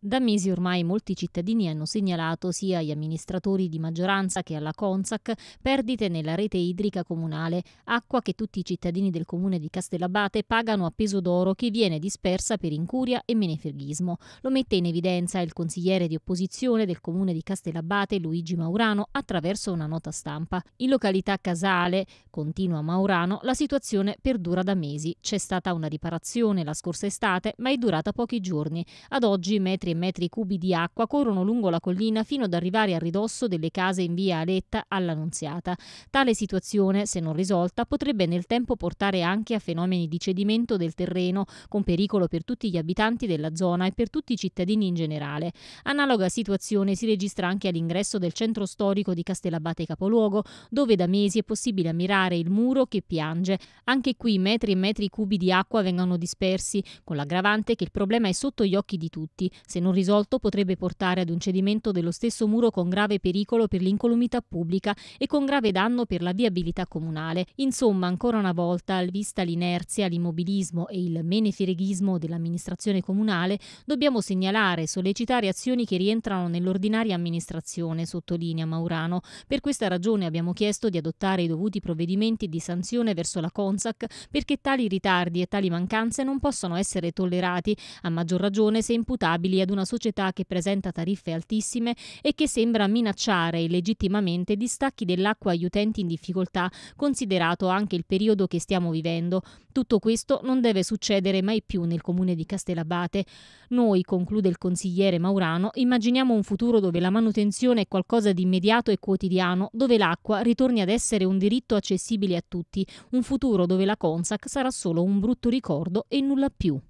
Da mesi ormai molti cittadini hanno segnalato sia agli amministratori di maggioranza che alla Consac perdite nella rete idrica comunale, acqua che tutti i cittadini del comune di Castellabate pagano a peso d'oro che viene dispersa per incuria e menefreghismo. Lo mette in evidenza il consigliere di opposizione del comune di Castellabate Luigi Maurano attraverso una nota stampa. In località Casale, continua Maurano, la situazione perdura da mesi. C'è stata una riparazione la scorsa estate, ma è durata pochi giorni. Ad oggi metri metri e metri cubi di acqua corrono lungo la collina fino ad arrivare a ridosso delle case in via Aletta all'Annunziata. Tale situazione, se non risolta, potrebbe nel tempo portare anche a fenomeni di cedimento del terreno, con pericolo per tutti gli abitanti della zona e per tutti i cittadini in generale. Analoga situazione si registra anche all'ingresso del centro storico di Castellabate Capoluogo, dove da mesi è possibile ammirare il muro che piange. Anche qui metri e metri cubi di acqua vengono dispersi, con l'aggravante che il problema è sotto gli occhi di tutti. Se se non risolto potrebbe portare ad un cedimento dello stesso muro con grave pericolo per l'incolumità pubblica e con grave danno per la viabilità comunale. Insomma, ancora una volta, vista l'inerzia, l'immobilismo e il menefreghismo dell'amministrazione comunale, dobbiamo segnalare e sollecitare azioni che rientrano nell'ordinaria amministrazione, sottolinea Maurano. Per questa ragione abbiamo chiesto di adottare i dovuti provvedimenti di sanzione verso la Consac perché tali ritardi e tali mancanze non possono essere tollerati, a maggior ragione se imputabili ad ad una società che presenta tariffe altissime e che sembra minacciare illegittimamente distacchi dell'acqua agli utenti in difficoltà, considerato anche il periodo che stiamo vivendo. Tutto questo non deve succedere mai più nel comune di Castellabate. Noi, conclude il consigliere Maurano, immaginiamo un futuro dove la manutenzione è qualcosa di immediato e quotidiano, dove l'acqua ritorni ad essere un diritto accessibile a tutti, un futuro dove la Consac sarà solo un brutto ricordo e nulla più.